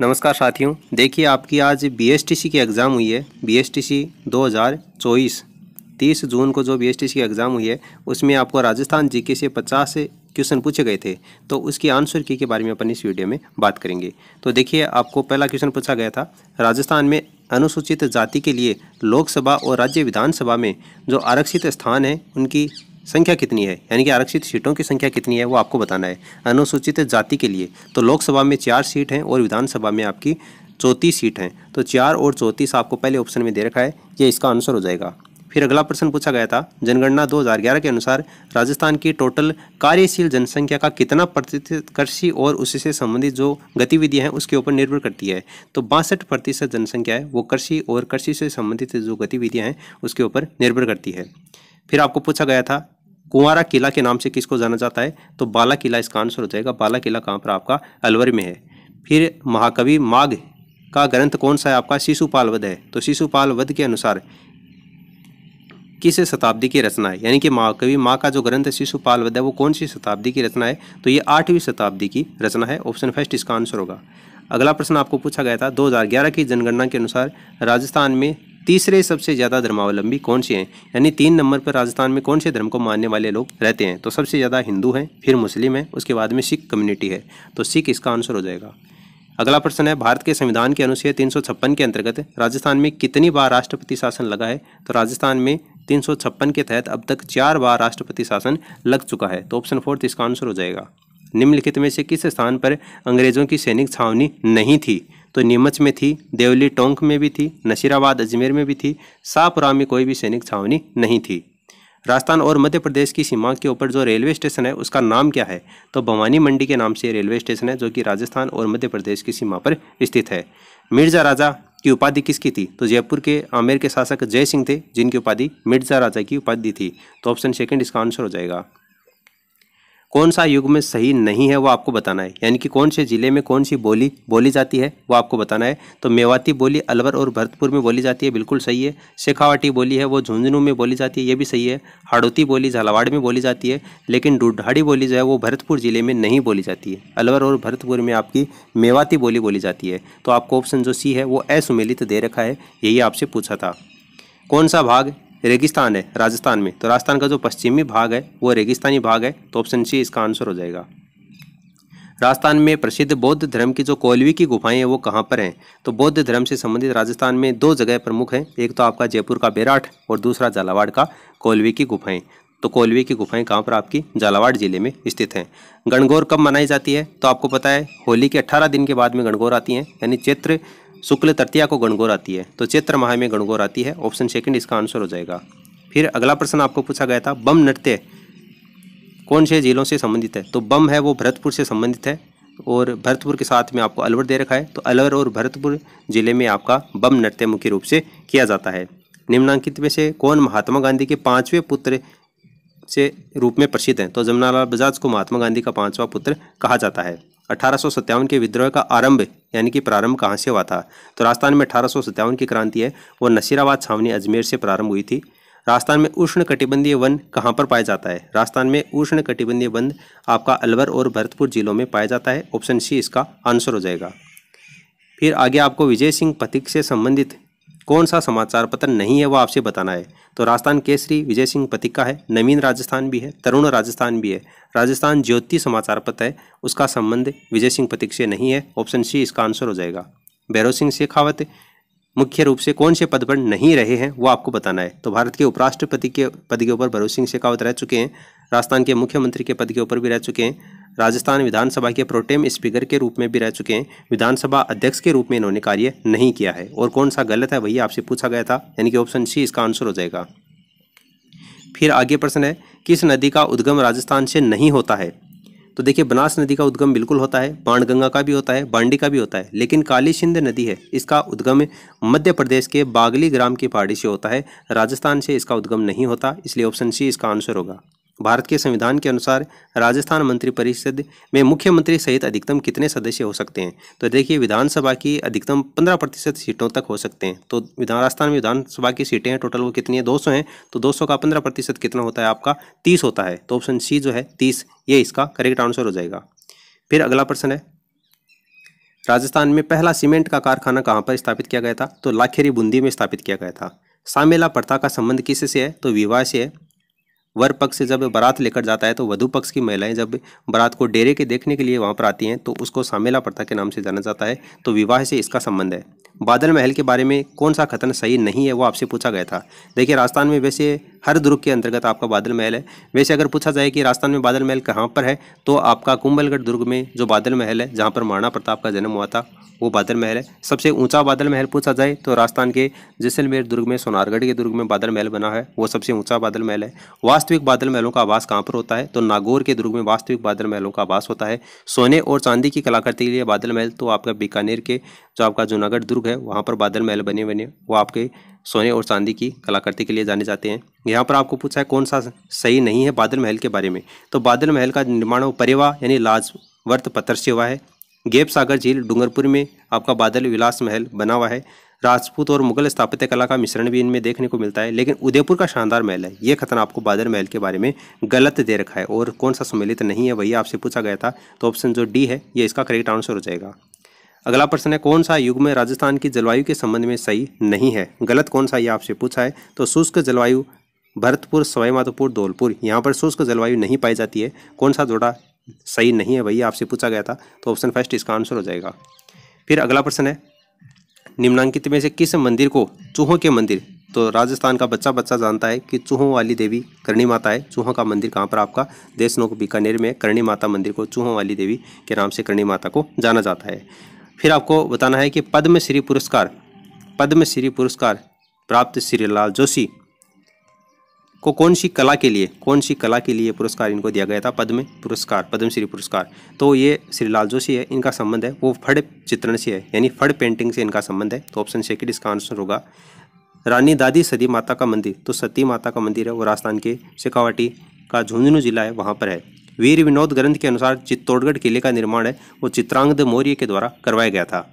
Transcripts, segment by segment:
नमस्कार साथियों देखिए आपकी आज बीएसटीसी की एग्ज़ाम हुई है बीएसटीसी 2024 30 जून को जो बीएसटीसी की एग्ज़ाम हुई है उसमें आपको राजस्थान जीके से 50 क्वेश्चन पूछे गए थे तो उसकी आंसर की के बारे में अपन इस वीडियो में बात करेंगे तो देखिए आपको पहला क्वेश्चन पूछा गया था राजस्थान में अनुसूचित जाति के लिए लोकसभा और राज्य विधानसभा में जो आरक्षित स्थान है उनकी संख्या कितनी है यानी कि आरक्षित सीटों की संख्या कितनी है वो आपको बताना है अनुसूचित जाति के लिए तो लोकसभा में चार सीट हैं और विधानसभा में आपकी चौंतीस सीट हैं तो चार और चौंतीस आपको पहले ऑप्शन में दे रखा है ये इसका आंसर हो जाएगा फिर अगला प्रश्न पूछा गया था जनगणना 2011 के अनुसार राजस्थान की टोटल कार्यशील जनसंख्या का कितना प्रतिशत कृषि और उससे संबंधित जो गतिविधियां हैं उसके ऊपर निर्भर करती है तो बासठ प्रतिशत जनसंख्या है वो कृषि और कृषि से संबंधित जो गतिविधियां हैं उसके ऊपर निर्भर करती है फिर आपको पूछा गया था कुंवारा किला के नाम से किसको जाना जाता है तो बाला किला इसका आंसर हो जाएगा बाला किला कहाँ पर आपका अलवर में है फिर महाकवि माघ का ग्रंथ कौन सा है आपका शिशुपाल वध है तो शिशुपाल वध के अनुसार किस शताब्दी की रचना है यानी कि महाकवि माँ का जो ग्रंथ है शिशुपाल वध है वो कौन सी शताब्दी की रचना है तो ये आठवीं शताब्दी की रचना है ऑप्शन फर्स्ट इसका आंसर होगा अगला प्रश्न आपको पूछा गया था 2011 की जनगणना के अनुसार राजस्थान में तीसरे सबसे ज़्यादा धर्मावलंबी कौन से हैं यानी तीन नंबर पर राजस्थान में कौन से धर्म को मानने वाले लोग रहते हैं तो सबसे ज़्यादा हिंदू हैं फिर मुस्लिम है उसके बाद में सिख कम्युनिटी है तो सिख इसका आंसर हो जाएगा अगला प्रश्न है भारत के संविधान के अनुच्छेद तीन के अंतर्गत राजस्थान में कितनी बार राष्ट्रपति शासन लगा है तो राजस्थान में तीन के तहत अब तक चार बार राष्ट्रपति शासन लग चुका है तो ऑप्शन फोर्थ तो इसका आंसर हो जाएगा निम्नलिखित में से किस स्थान पर अंग्रेजों की सैनिक छावनी नहीं थी तो नीमच में थी देवली टोंक में भी थी नशीराबाद अजमेर में भी थी शाहपुरा में कोई भी सैनिक छावनी नहीं थी राजस्थान और मध्य प्रदेश की सीमा के ऊपर जो रेलवे स्टेशन है उसका नाम क्या है तो भवानी मंडी के नाम से रेलवे स्टेशन है जो कि राजस्थान और मध्य प्रदेश की सीमा पर स्थित है मिर्जा राजा की उपाधि किसकी थी तो जयपुर के आमेर के शासक जय सिंह थे जिनकी उपाधि मिर्जा राजा की उपाधि थी तो ऑप्शन सेकेंड इसका आंसर हो जाएगा कौन सा युग में सही नहीं है वो आपको बताना है यानी कि कौन से ज़िले में कौन सी बोली बोली जाती है वो आपको बताना है तो मेवाती बोली अलवर और भरतपुर में बोली जाती है बिल्कुल सही है शेखावाटी बोली है वो झुंझुनू में बोली जाती है ये भी सही है हाड़ोती बोली झालावाड़ में बोली जाती है लेकिन डुढ़ाड़ी बोली जो है वो भरतपुर ज़िले में नहीं बोली जाती है अलवर और भरतपुर में आपकी मेवाती बोली बोली जाती है तो आपको ऑप्शन जो सी है वो असुमेलित दे रखा है यही आपसे पूछा था कौन सा भाग रेगिस्तान है राजस्थान में तो राजस्थान का जो पश्चिमी भाग है वो रेगिस्तानी भाग है तो ऑप्शन सी इसका आंसर हो जाएगा राजस्थान में प्रसिद्ध बौद्ध धर्म की जो कोलवी की गुफाएं हैं वो कहाँ पर हैं तो बौद्ध धर्म से संबंधित राजस्थान में दो जगह प्रमुख हैं एक तो आपका जयपुर का बेराठ और दूसरा झालावाड़ का कोलवी की गुफाएं तो कोलवी की गुफाएं कहाँ पर आपकी झालावाड़ जिले में स्थित हैं गणगौर कब मनाई जाती है तो आपको पता है होली के अट्ठारह दिन के बाद में गणगौर आती हैं यानी चैत्र शुक्ल तृतीया को गणगौर आती है तो चैत्र माह में गणगौर आती है ऑप्शन सेकंड इसका आंसर हो जाएगा फिर अगला प्रश्न आपको पूछा गया था बम नृत्य कौन से जिलों से संबंधित है तो बम है वो भरतपुर से संबंधित है और भरतपुर के साथ में आपको अलवर दे रखा है तो अलवर और भरतपुर जिले में आपका बम नृत्य मुख्य रूप से किया जाता है निम्नांकित में से कौन महात्मा गांधी के पाँचवें पुत्र से रूप में प्रसिद्ध हैं तो जमनालाल बजाज को महात्मा गांधी का पांचवा पुत्र कहा जाता है अठारह के विद्रोह का आरंभ यानी कि प्रारंभ कहाँ से हुआ था तो राजस्थान में अठारह की क्रांति है वो नसीराबाद छावनी अजमेर से प्रारंभ हुई थी राजस्थान में उष्ण कटिबंधीय वन कहाँ पर पाया जाता है राजस्थान में उष्ण कटिबंधीय वन आपका अलवर और भरतपुर जिलों में पाया जाता है ऑप्शन सी इसका आंसर हो जाएगा फिर आगे आपको विजय सिंह पथिक से संबंधित कौन सा समाचार पत्र नहीं है वो आपसे बताना है तो राजस्थान केसरी विजय सिंह पतिका है नवीन राजस्थान भी है तरुण राजस्थान भी है राजस्थान ज्योति समाचार पत्र है उसका संबंध विजय सिंह पतिक से नहीं है ऑप्शन सी इसका आंसर हो जाएगा भैरव सिंह शेखावत मुख्य रूप से कौन से पद पर नहीं रहे हैं वो आपको बताना है तो भारत के उपराष्ट्रपति के पद के ऊपर भैरव सिंह शेखावत रह चुके हैं राजस्थान के मुख्यमंत्री के पद के ऊपर भी रह चुके हैं राजस्थान विधानसभा के प्रोटेम स्पीकर के रूप में भी रह चुके हैं विधानसभा अध्यक्ष के रूप में इन्होंने कार्य नहीं किया है और कौन सा गलत है वही आपसे पूछा गया था यानी कि ऑप्शन सी इसका आंसर हो जाएगा फिर आगे प्रश्न है किस नदी का उद्गम राजस्थान से नहीं होता है तो देखिए बनास नदी का उद्गम बिल्कुल होता है बाणगंगा का भी होता है बांडी का भी होता है लेकिन काली सिंध नदी है इसका उद्गम मध्य प्रदेश के बागली ग्राम की पहाड़ी से होता है राजस्थान से इसका उद्गम नहीं होता इसलिए ऑप्शन सी इसका आंसर होगा भारत के संविधान के अनुसार राजस्थान मंत्री परिषद में मुख्यमंत्री सहित अधिकतम कितने सदस्य हो सकते हैं तो देखिए विधानसभा की अधिकतम पंद्रह प्रतिशत सीटों तक हो सकते हैं तो विधान राजस्थान में विधानसभा की सीटें हैं टोटल वो कितनी है दो हैं तो दो का पंद्रह प्रतिशत कितना होता है आपका तीस होता है तो ऑप्शन सी जो है तीस ये इसका करेक्ट आंसर हो जाएगा फिर अगला प्रश्न है राजस्थान में पहला सीमेंट का कारखाना कहाँ पर स्थापित किया गया था तो लाखेरी बूंदी में स्थापित किया गया था सामेला प्रथा का संबंध किससे है तो विवाह से है वर पक्ष से जब बारात लेकर जाता है तो वधु पक्ष की महिलाएं जब बारात को डेरे के देखने के लिए वहाँ पर आती हैं तो उसको सामेला प्रथा के नाम से जाना जाता है तो विवाह से इसका संबंध है बादल महल के बारे में कौन सा कथन सही नहीं है वो आपसे पूछा गया था देखिए राजस्थान में वैसे हर दुर्ग के अंतर्गत आपका बादल महल है वैसे अगर पूछा जाए कि राजस्थान में बादल महल कहाँ पर है तो आपका कुंभलगढ़ दुर्ग में जो बादल महल है जहाँ पर महाराणा प्रताप का जन्म हुआ था वो बादल महल है सबसे ऊंचा बादल महल पूछा जाए तो राजस्थान के जैसलमेर दुर्ग में सोनारगढ़ के दुर्ग में बादल महल बना है वो सबसे ऊंचा बादल महल है वास्तविक बादल महलों का आवास कहाँ पर होता है तो नागौर के दुर्ग में वास्तविक बादल महलों का आवास होता है सोने और चांदी की कलाकृति के लिए बादल महल तो आपका बीकानेर के जो आपका जूनागढ़ दुर्ग है वहाँ पर बादल महल बने बने वो आपके सोने और चांदी की कलाकृति के लिए जाने जाते हैं यहाँ पर आपको पूछा है कौन सा सही नहीं है बादल महल के बारे में तो बादल महल का निर्माण परेवा यानी लाजवर्त पत्थर से हुआ है गेप सागर झील डूंगरपुर में आपका बादल विलास महल बना हुआ है राजपूत और मुगल स्थापत्य कला का मिश्रण भी इनमें देखने को मिलता है लेकिन उदयपुर का शानदार महल है ये खतरा आपको बादल महल के बारे में गलत दे रखा है और कौन सा सम्मिलित नहीं है वही आपसे पूछा गया था तो ऑप्शन जो डी है ये इसका करेक्ट आंसर हो जाएगा अगला प्रश्न है कौन सा युग में राजस्थान की जलवायु के संबंध में सही नहीं है गलत कौन सा ये आपसे पूछा है तो शुष्क जलवायु भरतपुर सवाईमाधोपुर धौलपुर यहाँ पर शुष्क जलवायु नहीं पाई जाती है कौन सा जोड़ा सही नहीं है वही आपसे पूछा गया था तो ऑप्शन फर्स्ट इसका आंसर हो जाएगा फिर अगला प्रश्न है निम्नांकित में से किस मंदिर को चूहों के मंदिर तो राजस्थान का बच्चा बच्चा जानता है कि चूहों वाली देवी करणी माता है चूहों का मंदिर कहाँ पर आपका देशनोक बीकानेर में करणी माता मंदिर को चूहों वाली देवी के नाम से करणी माता को जाना जाता है फिर आपको बताना है कि पद्मश्री पुरस्कार पद्मश्री पुरस्कार प्राप्त श्री लाल जोशी को कौन सी कला के लिए कौन सी कला के लिए पुरस्कार इनको दिया गया था पद्म पुरस्कार पद्मश्री पुरस्कार तो ये श्री लाल जोशी है इनका संबंध है वो फड़ चित्रण से है यानी फड़ पेंटिंग से इनका संबंध है तो ऑप्शन सेकेंड इसका आंसर होगा रानी दादी सती माता का मंदिर तो सती माता का मंदिर है वो राजस्थान के शेखावाटी का झुंझुनू जिला है वहाँ पर है वीर विनोद ग्रंथ के अनुसार चित्तौड़गढ़ किले का निर्माण है वो चित्रांगद मौर्य के द्वारा करवाया गया था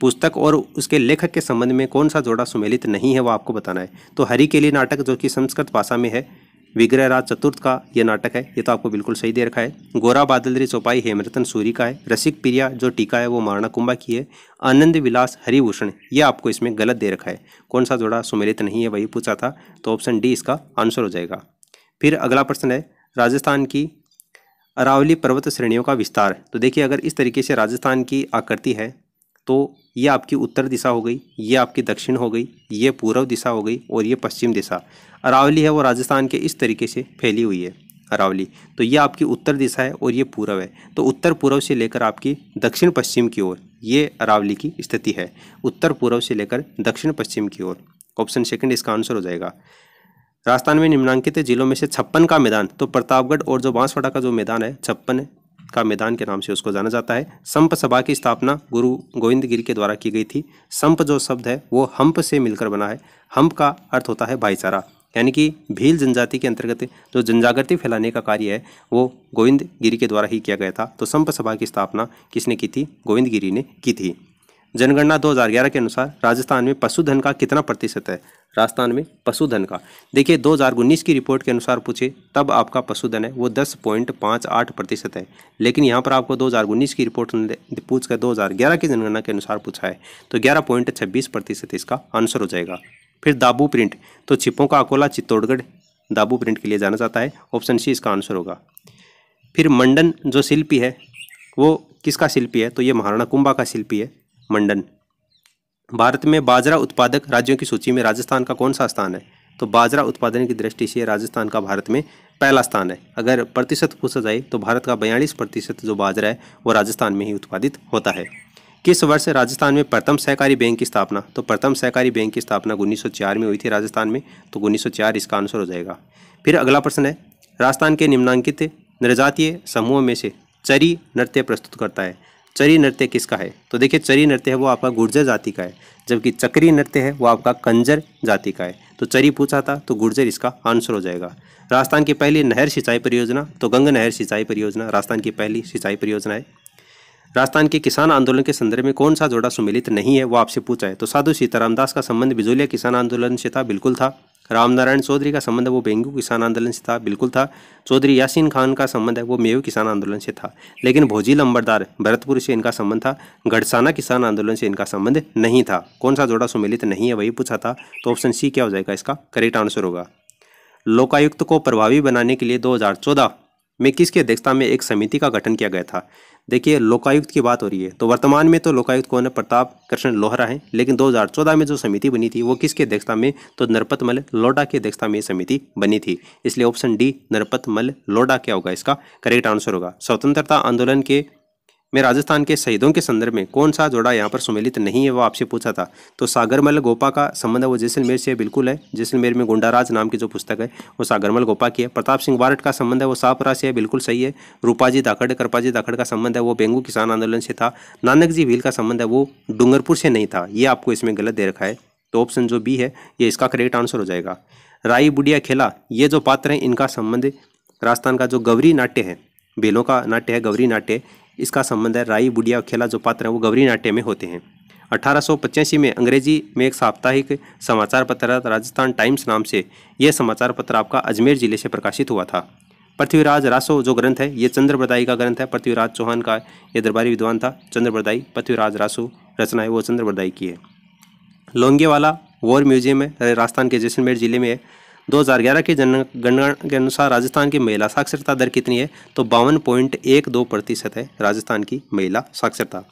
पुस्तक और उसके लेखक के संबंध में कौन सा जोड़ा सुमेलित नहीं है वो आपको बताना है तो हरि के लिए नाटक जो कि संस्कृत भाषा में है विग्रह राज चतुर्थ का यह नाटक है ये तो आपको बिल्कुल सही दे रखा है गोरा बादलरी चौपाई हेमरतन सूरी का है रसिक प्रिया जो टीका है वो मारणा कुंभा की है आनंद विलास हरिभूषण ये आपको इसमें गलत दे रखा है कौन सा जोड़ा सुमेलित नहीं है वही पूछा था तो ऑप्शन डी इसका आंसर हो जाएगा फिर अगला प्रश्न है राजस्थान की अरावली पर्वत श्रेणियों का विस्तार तो देखिए अगर इस तरीके से राजस्थान की आकृति है तो ये आपकी उत्तर दिशा हो गई ये आपकी दक्षिण हो गई ये पूर्व दिशा हो गई और ये पश्चिम दिशा अरावली है वो राजस्थान के इस तरीके से फैली हुई है अरावली तो ये आपकी उत्तर दिशा है और ये पूर्व है तो उत्तर पूर्व से लेकर आपकी दक्षिण पश्चिम की ओर ये अरावली की स्थिति है उत्तर पूर्व से लेकर दक्षिण पश्चिम की ओर ऑप्शन सेकंड इसका आंसर हो जाएगा राजस्थान में निम्नांकित जिलों में से छप्पन का मैदान तो प्रतापगढ़ और जो बांसवाड़ा का जो मैदान है छप्पन का मैदान के नाम से उसको जाना जाता है संप सभा की स्थापना गुरु गोविंद गिरी के द्वारा की गई थी संप जो शब्द है वो हम्प से मिलकर बना है हम्प का अर्थ होता है भाईचारा यानी कि भील जनजाति के अंतर्गत जो जनजागृति फैलाने का कार्य है वो गोविंद गिरी के द्वारा ही किया गया था तो संप सभा की स्थापना किसने की थी गोविंद गिरी ने की थी जनगणना 2011 के अनुसार राजस्थान में पशुधन का कितना प्रतिशत है राजस्थान में पशुधन का देखिए दो की रिपोर्ट के अनुसार पूछे तब आपका पशुधन है वो 10.58 प्रतिशत है लेकिन यहाँ पर आपको दो की रिपोर्ट पूछ कर दो की जनगणना के अनुसार पूछा है तो ग्यारह प्रतिशत इसका आंसर हो जाएगा फिर दाबू प्रिंट तो छिपों का अकोला चित्तौड़गढ़ दाबू प्रिंट के लिए जाना जाता है ऑप्शन सी इसका आंसर होगा फिर मंडन जो शिल्पी है वो किसका शिल्पी है तो ये महाराणा कुंभा का शिल्पी है मंडन भारत में बाजरा उत्पादक राज्यों की सूची में राजस्थान का कौन सा स्थान है तो बाजरा उत्पादन की दृष्टि से राजस्थान का भारत में पहला स्थान है अगर प्रतिशत पूछा जाए तो भारत का बयालीस प्रतिशत जो बाजरा है वो राजस्थान में ही उत्पादित होता है किस वर्ष राजस्थान में प्रथम सहकारी बैंक की स्थापना तो प्रथम सहकारी बैंक की स्थापना उन्नीस में हुई थी राजस्थान में तो उन्नीस इसका आंसर हो जाएगा फिर अगला प्रश्न है राजस्थान के निम्नांकित निर्जातीय समूहों में से चरी नृत्य प्रस्तुत करता है चरी नृत्य किसका है तो देखिए चरी नृत्य है वो आपका गुर्जर जाति का है जबकि चक्री नृत्य है वो आपका कंजर जाति का है तो चरी पूछा था तो गुर्जर इसका आंसर हो जाएगा राजस्थान की पहली नहर सिंचाई परियोजना तो गंगा नहर सिंचाई परियोजना राजस्थान की पहली सिंचाई परियोजना है राजस्थान के किसान आंदोलन के संदर्भ में कौन सा जोड़ा सुमिलित नहीं है वो आपसे पूछा है तो साधु सीताराम दास का संबंध बिजोलिया किसान आंदोलन से था बिल्कुल था रामनारायण चौधरी का संबंध वो बेंगू किसान आंदोलन से था बिल्कुल था चौधरी यासीन खान का संबंध है वो मेव किसान आंदोलन से था लेकिन भोजी अंबरदार भरतपुर से इनका संबंध था गढ़साना किसान आंदोलन से इनका संबंध नहीं था कौन सा जोड़ा सुमेलित नहीं है वही पूछा था तो ऑप्शन सी क्या हो जाएगा इसका करेक्ट आंसर होगा लोकायुक्त को प्रभावी बनाने के लिए दो में किसकी अध्यक्षता में एक समिति का गठन किया गया था देखिए लोकायुक्त की बात हो रही है तो वर्तमान में तो लोकायुक्त कौन है प्रताप कृष्ण लोहरा है लेकिन 2014 में जो समिति बनी थी वो किसके अध्यक्षता में तो नरपत मल लोडा की अध्यक्षता में समिति बनी थी इसलिए ऑप्शन डी नरपत मल लोडा क्या होगा इसका करेक्ट आंसर होगा स्वतंत्रता आंदोलन के में राजस्थान के शहीदों के संदर्भ में कौन सा जोड़ा यहाँ पर सुमेलित नहीं है वो आपसे पूछा था तो सागरमल गोपा का संबंध है वो जैसलमेर से बिल्कुल है जैसलमेर में गुंडाराज नाम की जो पुस्तक है वो सागरमल गोपा की है प्रताप सिंह वारट का संबंध है वो सापरा से है बिल्कुल सही है रूपाजी दाखड़ कृपाजी दाखड़ का संबंध है वो बेंगू किसान आंदोलन से था नानक जी भील का संबंध है वो डूंगरपुर से नहीं था ये आपको इसमें गलत दे रखा है तो ऑप्शन जो बी है ये इसका करेक्ट आंसर हो जाएगा राई बुढ़िया खेला ये जो पात्र हैं इनका संबंध राजस्थान का जो गौरी नाट्य है बेलों का नाट्य है गौरी नाट्य इसका संबंध है राई बुढ़िया और खेला जो पात्र हैं वो गवरी नाट्य में होते हैं अठारह में अंग्रेजी में एक साप्ताहिक समाचार पत्र राजस्थान टाइम्स नाम से यह समाचार पत्र आपका अजमेर जिले से प्रकाशित हुआ था पृथ्वीराज रासो जो ग्रंथ है ये चंद्रप्रदाई का ग्रंथ है पृथ्वीराज चौहान का ये दरबारी विद्वान था चंद्रप्रदाई पृथ्वीराज रासो रचना है वो चंद्रप्रदाई की है वाला वॉर म्यूजियम है राजस्थान के जैसलमेर जिले में है 2011 के जनगणना के अनुसार राजस्थान की महिला साक्षरता दर कितनी है तो बावन पॉइंट एक दो प्रतिशत है राजस्थान की महिला साक्षरता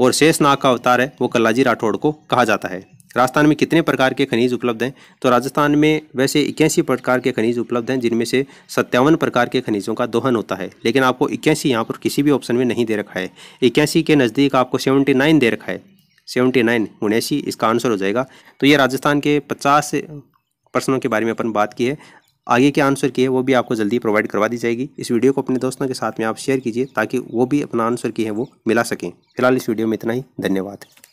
और शेष नाग का अवतार है वो कल्लाजी राठौड़ को कहा जाता है राजस्थान में कितने प्रकार के खनिज उपलब्ध हैं तो राजस्थान में वैसे इक्यासी प्रकार के खनिज उपलब्ध हैं जिनमें से सत्तावन प्रकार के खनिजों का दोहन होता है लेकिन आपको इक्यासी यहाँ पर किसी भी ऑप्शन में नहीं दे रखा है इक्यासी के नज़दीक आपको सेवेंटी नाइन दे रखा है सेवेंटी नाइन उन्यासी इसका आंसर हो जाएगा तो ये राजस्थान के पचास पर्सनों के बारे में अपन बात की है आगे के आंसर की है वो भी आपको जल्दी प्रोवाइड करवा दी जाएगी इस वीडियो को अपने दोस्तों के साथ में आप शेयर कीजिए ताकि वो भी अपना आंसर की है वो मिला सकें फिलहाल इस वीडियो में इतना ही धन्यवाद